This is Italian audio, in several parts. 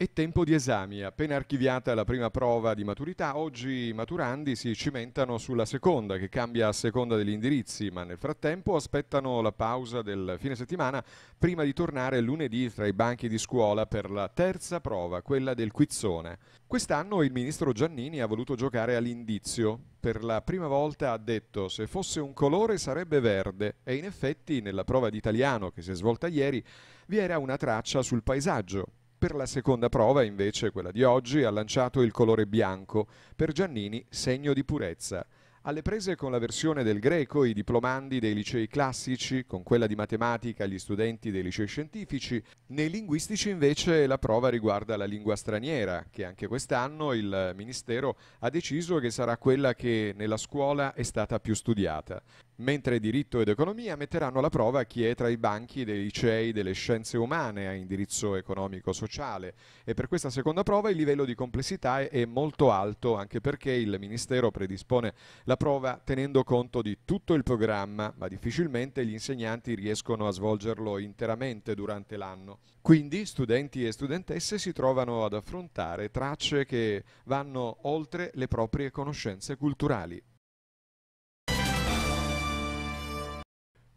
È tempo di esami. Appena archiviata la prima prova di maturità, oggi i maturandi si cimentano sulla seconda, che cambia a seconda degli indirizzi, ma nel frattempo aspettano la pausa del fine settimana prima di tornare lunedì tra i banchi di scuola per la terza prova, quella del quizzone. Quest'anno il ministro Giannini ha voluto giocare all'indizio. Per la prima volta ha detto se fosse un colore sarebbe verde e in effetti nella prova d'italiano che si è svolta ieri vi era una traccia sul paesaggio, per la seconda prova, invece, quella di oggi, ha lanciato il colore bianco, per Giannini segno di purezza. Alle prese con la versione del greco i diplomandi dei licei classici, con quella di matematica gli studenti dei licei scientifici, nei linguistici invece la prova riguarda la lingua straniera, che anche quest'anno il Ministero ha deciso che sarà quella che nella scuola è stata più studiata mentre diritto ed economia metteranno alla prova chi è tra i banchi dei licei delle scienze umane a indirizzo economico-sociale e per questa seconda prova il livello di complessità è molto alto anche perché il Ministero predispone la prova tenendo conto di tutto il programma, ma difficilmente gli insegnanti riescono a svolgerlo interamente durante l'anno. Quindi studenti e studentesse si trovano ad affrontare tracce che vanno oltre le proprie conoscenze culturali.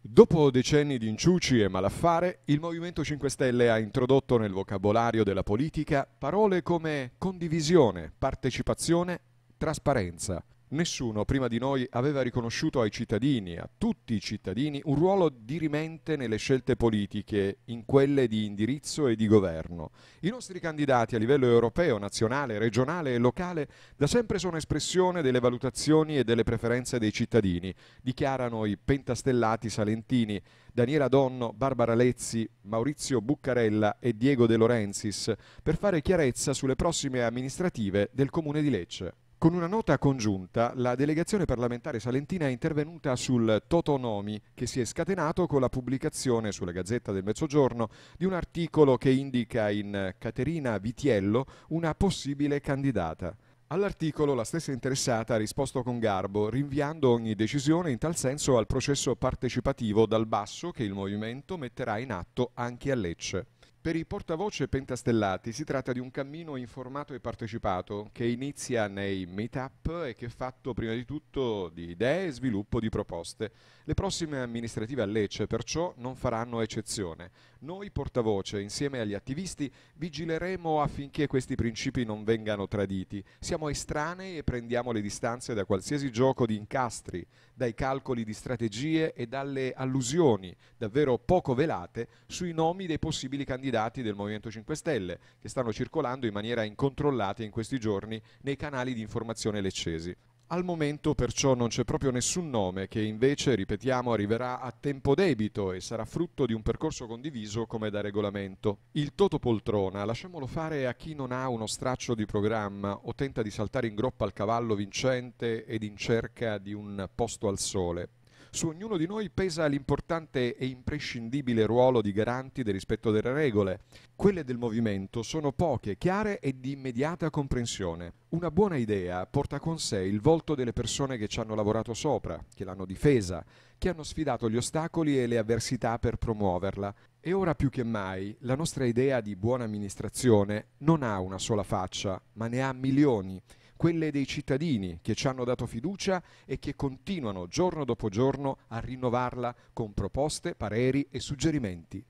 Dopo decenni di inciuci e malaffare, il Movimento 5 Stelle ha introdotto nel vocabolario della politica parole come condivisione, partecipazione, trasparenza. Nessuno prima di noi aveva riconosciuto ai cittadini, a tutti i cittadini, un ruolo dirimente nelle scelte politiche, in quelle di indirizzo e di governo. I nostri candidati a livello europeo, nazionale, regionale e locale da sempre sono espressione delle valutazioni e delle preferenze dei cittadini, dichiarano i pentastellati salentini Daniela Donno, Barbara Lezzi, Maurizio Buccarella e Diego De Lorenzis per fare chiarezza sulle prossime amministrative del Comune di Lecce. Con una nota congiunta, la delegazione parlamentare salentina è intervenuta sul Totonomi, che si è scatenato con la pubblicazione sulla Gazzetta del Mezzogiorno di un articolo che indica in Caterina Vitiello una possibile candidata. All'articolo la stessa interessata ha risposto con garbo, rinviando ogni decisione in tal senso al processo partecipativo dal basso che il movimento metterà in atto anche a Lecce. Per i portavoce pentastellati si tratta di un cammino informato e partecipato che inizia nei meet-up e che è fatto prima di tutto di idee e sviluppo di proposte. Le prossime amministrative a Lecce perciò non faranno eccezione. Noi portavoce, insieme agli attivisti, vigileremo affinché questi principi non vengano traditi. Siamo estranei e prendiamo le distanze da qualsiasi gioco di incastri, dai calcoli di strategie e dalle allusioni, davvero poco velate, sui nomi dei possibili candidati candidati del Movimento 5 Stelle che stanno circolando in maniera incontrollata in questi giorni nei canali di informazione leccesi. Al momento perciò non c'è proprio nessun nome che invece, ripetiamo, arriverà a tempo debito e sarà frutto di un percorso condiviso come da regolamento. Il Toto Poltrona lasciamolo fare a chi non ha uno straccio di programma o tenta di saltare in groppa al cavallo vincente ed in cerca di un posto al sole. Su ognuno di noi pesa l'importante e imprescindibile ruolo di garanti del rispetto delle regole. Quelle del movimento sono poche, chiare e di immediata comprensione. Una buona idea porta con sé il volto delle persone che ci hanno lavorato sopra, che l'hanno difesa, che hanno sfidato gli ostacoli e le avversità per promuoverla. E ora più che mai la nostra idea di buona amministrazione non ha una sola faccia, ma ne ha milioni quelle dei cittadini che ci hanno dato fiducia e che continuano giorno dopo giorno a rinnovarla con proposte, pareri e suggerimenti.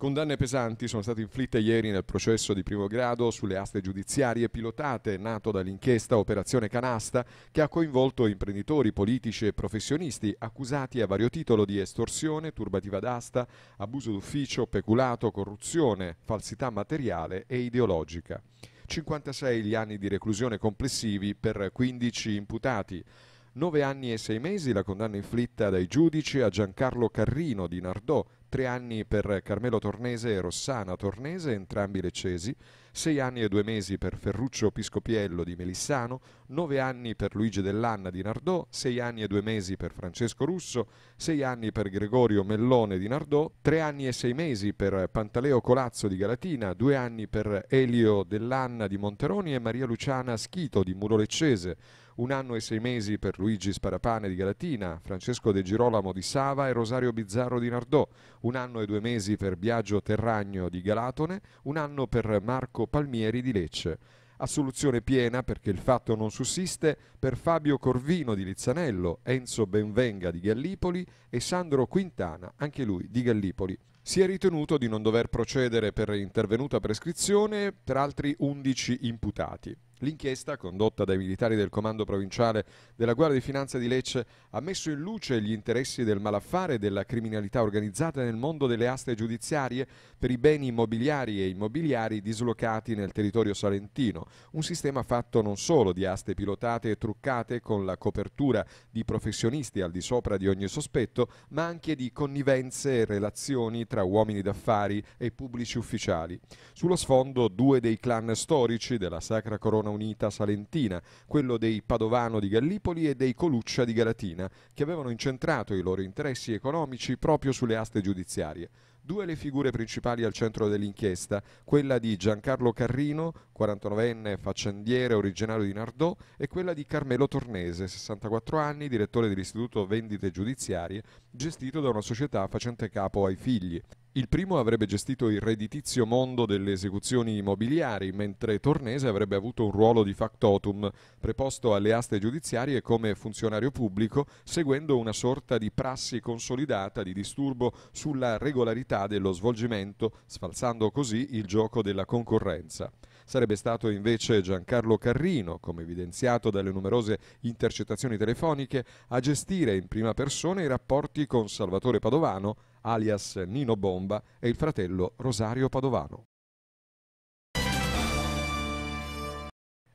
Condanne pesanti sono state inflitte ieri nel processo di primo grado sulle aste giudiziarie pilotate nato dall'inchiesta Operazione Canasta che ha coinvolto imprenditori, politici e professionisti accusati a vario titolo di estorsione, turbativa d'asta, abuso d'ufficio, peculato, corruzione, falsità materiale e ideologica. 56 gli anni di reclusione complessivi per 15 imputati. 9 anni e 6 mesi la condanna inflitta dai giudici a Giancarlo Carrino di Nardò tre anni per Carmelo Tornese e Rossana Tornese, entrambi leccesi, sei anni e due mesi per Ferruccio Piscopiello di Melissano, nove anni per Luigi Dell'Anna di Nardò, sei anni e due mesi per Francesco Russo, sei anni per Gregorio Mellone di Nardò, tre anni e sei mesi per Pantaleo Colazzo di Galatina, due anni per Elio Dell'Anna di Monteroni e Maria Luciana Schito di Muro Leccese, un anno e sei mesi per Luigi Sparapane di Galatina, Francesco De Girolamo di Sava e Rosario Bizzarro di Nardò. Un anno e due mesi per Biagio Terragno di Galatone. Un anno per Marco Palmieri di Lecce assoluzione piena perché il fatto non sussiste per Fabio Corvino di Lizzanello, Enzo Benvenga di Gallipoli e Sandro Quintana, anche lui di Gallipoli. Si è ritenuto di non dover procedere per intervenuta prescrizione per altri 11 imputati. L'inchiesta, condotta dai militari del Comando Provinciale della Guardia di Finanza di Lecce, ha messo in luce gli interessi del malaffare e della criminalità organizzata nel mondo delle aste giudiziarie per i beni immobiliari e immobiliari dislocati nel territorio salentino, un sistema fatto non solo di aste pilotate e truccate con la copertura di professionisti al di sopra di ogni sospetto, ma anche di connivenze e relazioni tra uomini d'affari e pubblici ufficiali. Sullo sfondo due dei clan storici della Sacra Corona Toscana Unita Salentina, quello dei Padovano di Gallipoli e dei Coluccia di Galatina, che avevano incentrato i loro interessi economici proprio sulle aste giudiziarie. Due le figure principali al centro dell'inchiesta, quella di Giancarlo Carrino, 49enne faccendiere originario di Nardò, e quella di Carmelo Tornese, 64 anni, direttore dell'Istituto Vendite Giudiziarie gestito da una società facente capo ai figli. Il primo avrebbe gestito il redditizio mondo delle esecuzioni immobiliari, mentre Tornese avrebbe avuto un ruolo di factotum, preposto alle aste giudiziarie come funzionario pubblico, seguendo una sorta di prassi consolidata di disturbo sulla regolarità dello svolgimento, sfalsando così il gioco della concorrenza. Sarebbe stato invece Giancarlo Carrino, come evidenziato dalle numerose intercettazioni telefoniche, a gestire in prima persona i rapporti con Salvatore Padovano, alias Nino Bomba, e il fratello Rosario Padovano.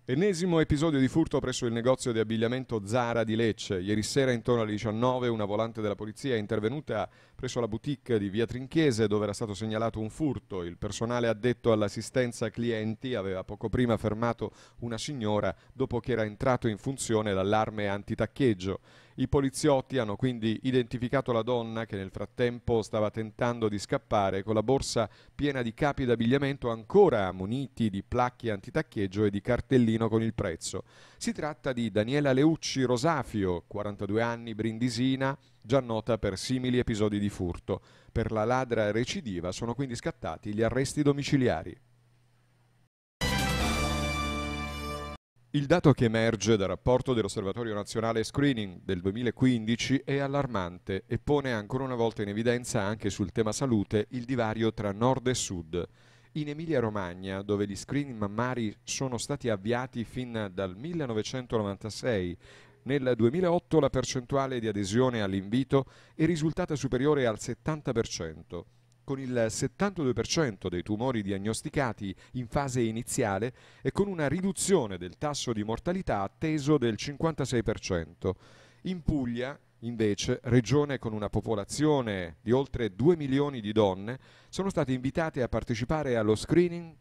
Ennesimo episodio di furto presso il negozio di abbigliamento Zara di Lecce. Ieri sera intorno alle 19 una volante della polizia è intervenuta presso la boutique di Via Trinchese dove era stato segnalato un furto. Il personale addetto all'assistenza clienti aveva poco prima fermato una signora dopo che era entrato in funzione l'allarme antitaccheggio. I poliziotti hanno quindi identificato la donna che nel frattempo stava tentando di scappare con la borsa piena di capi d'abbigliamento ancora muniti di placche antitaccheggio e di cartellino con il prezzo. Si tratta di Daniela Leucci Rosafio, 42 anni, brindisina, già nota per simili episodi di furto. Per la ladra recidiva sono quindi scattati gli arresti domiciliari. Il dato che emerge dal rapporto dell'Osservatorio Nazionale Screening del 2015 è allarmante e pone ancora una volta in evidenza anche sul tema salute il divario tra nord e sud. In Emilia-Romagna, dove gli screening mammari sono stati avviati fin dal 1996, nel 2008 la percentuale di adesione all'invito è risultata superiore al 70% con il 72% dei tumori diagnosticati in fase iniziale e con una riduzione del tasso di mortalità atteso del 56%. In Puglia, invece, regione con una popolazione di oltre 2 milioni di donne, sono state invitate a partecipare allo screening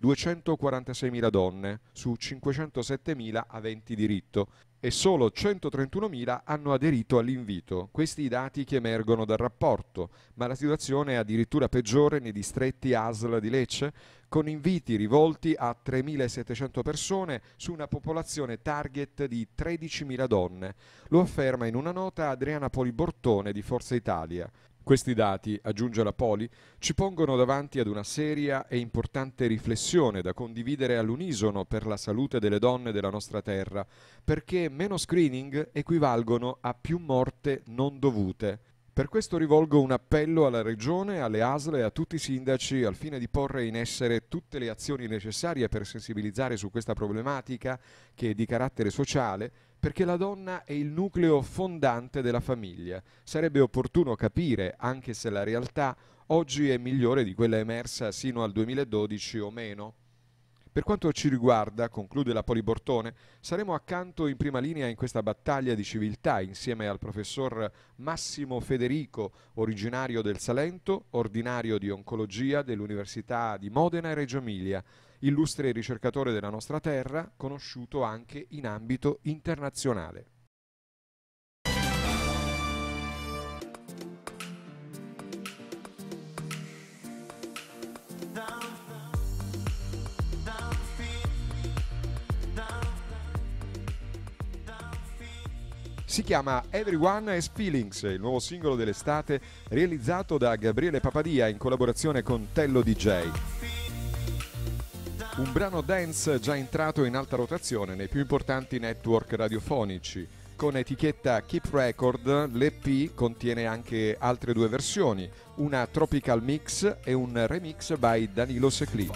246.000 donne su 507.000 aventi diritto e solo 131.000 hanno aderito all'invito. Questi i dati che emergono dal rapporto, ma la situazione è addirittura peggiore nei distretti ASL di Lecce, con inviti rivolti a 3.700 persone su una popolazione target di 13.000 donne. Lo afferma in una nota Adriana Polibortone di Forza Italia. Questi dati, aggiunge la Poli, ci pongono davanti ad una seria e importante riflessione da condividere all'unisono per la salute delle donne della nostra terra, perché meno screening equivalgono a più morte non dovute. Per questo rivolgo un appello alla Regione, alle ASL e a tutti i sindaci al fine di porre in essere tutte le azioni necessarie per sensibilizzare su questa problematica che è di carattere sociale, perché la donna è il nucleo fondante della famiglia. Sarebbe opportuno capire, anche se la realtà oggi è migliore di quella emersa sino al 2012 o meno. Per quanto ci riguarda, conclude la Polibortone, saremo accanto in prima linea in questa battaglia di civiltà insieme al professor Massimo Federico, originario del Salento, ordinario di oncologia dell'Università di Modena e Reggio Emilia, illustre ricercatore della nostra terra, conosciuto anche in ambito internazionale. Si chiama Everyone Has Feelings, il nuovo singolo dell'estate realizzato da Gabriele Papadia in collaborazione con Tello DJ. Un brano dance già entrato in alta rotazione nei più importanti network radiofonici. Con etichetta Keep Record, l'EP contiene anche altre due versioni, una Tropical Mix e un remix by Danilo Secli.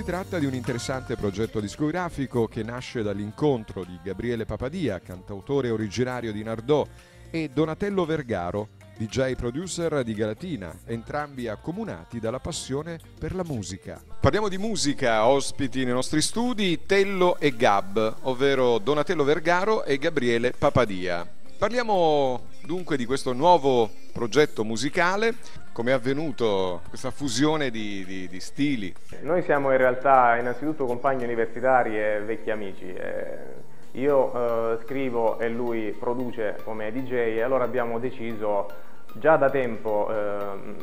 Si tratta di un interessante progetto discografico che nasce dall'incontro di Gabriele Papadia, cantautore originario di Nardò, e Donatello Vergaro, DJ producer di Galatina, entrambi accomunati dalla passione per la musica. Parliamo di musica, ospiti nei nostri studi Tello e Gab, ovvero Donatello Vergaro e Gabriele Papadia. Parliamo dunque di questo nuovo progetto musicale. Come è avvenuto questa fusione di, di, di, stili? Noi siamo in realtà innanzitutto compagni universitari e vecchi amici. Eh, io eh, scrivo e lui produce come DJ e allora abbiamo deciso già da tempo eh,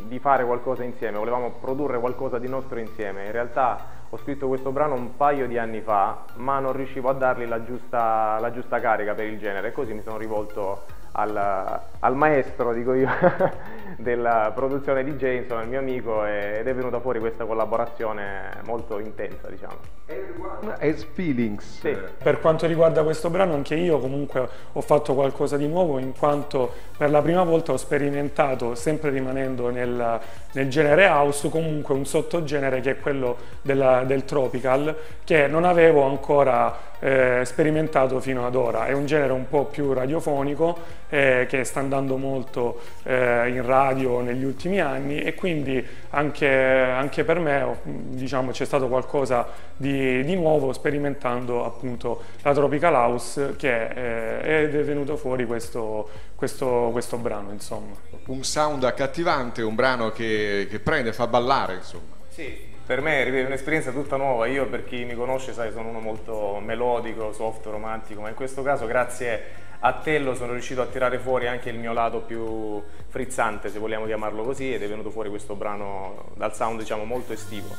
di fare qualcosa insieme, volevamo produrre qualcosa di nostro insieme. In realtà ho scritto questo brano un paio di anni fa, ma non riuscivo a dargli la giusta, la giusta carica per il genere, e così mi sono rivolto al, al maestro, dico io, della produzione di Jason, il mio amico, ed è venuta fuori questa collaborazione molto intensa, diciamo. As feelings. Sì. Per quanto riguarda questo brano, anche io comunque ho fatto qualcosa di nuovo in quanto per la prima volta ho sperimentato, sempre rimanendo nel, nel genere house, comunque un sottogenere che è quello della, del tropical, che non avevo ancora eh, sperimentato fino ad ora. È un genere un po' più radiofonico eh, che sta andando molto eh, in radio negli ultimi anni e quindi anche, anche per me diciamo, c'è stato qualcosa di, di, nuovo sperimentando appunto la Tropical House che eh, è venuto fuori questo, questo, questo, brano insomma. Un sound accattivante, un brano che, che prende, fa ballare insomma. Sì per me è un'esperienza tutta nuova, io per chi mi conosce sai sono uno molto melodico, soft, romantico, ma in questo caso grazie a Tello sono riuscito a tirare fuori anche il mio lato più frizzante, se vogliamo chiamarlo così, ed è venuto fuori questo brano dal sound diciamo molto estivo.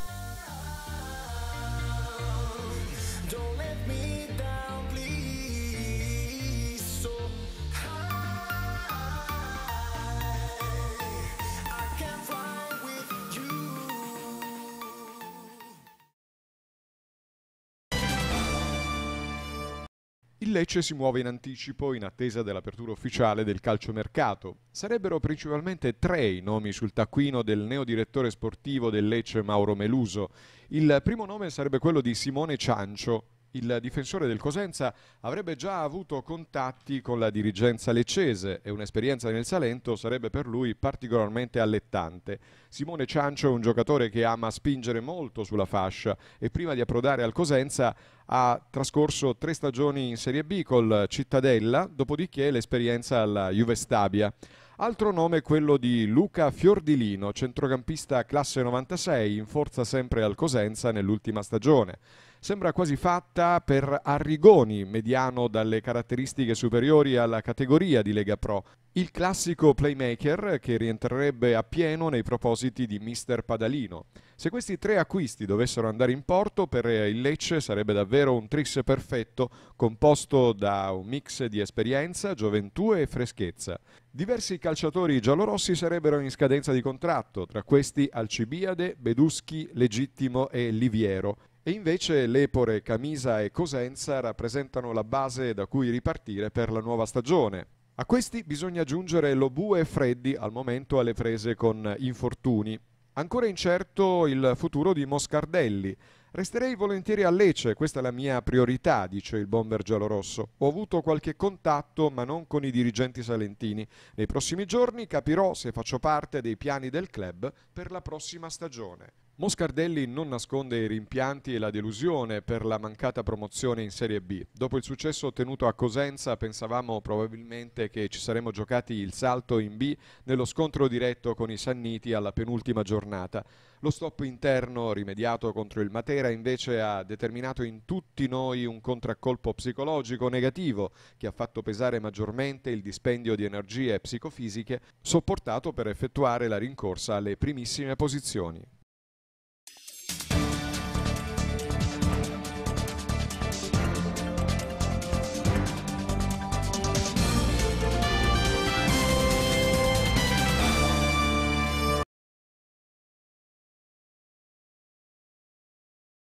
Lecce si muove in anticipo in attesa dell'apertura ufficiale del calciomercato. Sarebbero principalmente tre i nomi sul taccuino del neodirettore sportivo del Lecce Mauro Meluso. Il primo nome sarebbe quello di Simone Ciancio, il difensore del Cosenza avrebbe già avuto contatti con la dirigenza leccese e un'esperienza nel Salento sarebbe per lui particolarmente allettante. Simone Ciancio è un giocatore che ama spingere molto sulla fascia e prima di approdare al Cosenza ha trascorso tre stagioni in Serie B col Cittadella, dopodiché l'esperienza alla Juve Stabia. Altro nome è quello di Luca Fiordilino, centrocampista classe 96, in forza sempre al Cosenza nell'ultima stagione sembra quasi fatta per Arrigoni, mediano dalle caratteristiche superiori alla categoria di Lega Pro. Il classico playmaker che rientrerebbe appieno nei propositi di Mister Padalino. Se questi tre acquisti dovessero andare in porto, per il Lecce sarebbe davvero un tris perfetto, composto da un mix di esperienza, gioventù e freschezza. Diversi calciatori giallorossi sarebbero in scadenza di contratto, tra questi Alcibiade, Beduschi, Legittimo e Liviero. E invece Lepore, Camisa e Cosenza rappresentano la base da cui ripartire per la nuova stagione. A questi bisogna aggiungere Lobu e Freddi, al momento alle prese con infortuni. Ancora incerto il futuro di Moscardelli. Resterei volentieri a Lecce, questa è la mia priorità, dice il bomber giallorosso. Ho avuto qualche contatto, ma non con i dirigenti salentini. Nei prossimi giorni capirò se faccio parte dei piani del club per la prossima stagione. Moscardelli non nasconde i rimpianti e la delusione per la mancata promozione in Serie B. Dopo il successo ottenuto a Cosenza pensavamo probabilmente che ci saremmo giocati il salto in B nello scontro diretto con i Sanniti alla penultima giornata. Lo stop interno rimediato contro il Matera invece ha determinato in tutti noi un contraccolpo psicologico negativo che ha fatto pesare maggiormente il dispendio di energie psicofisiche sopportato per effettuare la rincorsa alle primissime posizioni.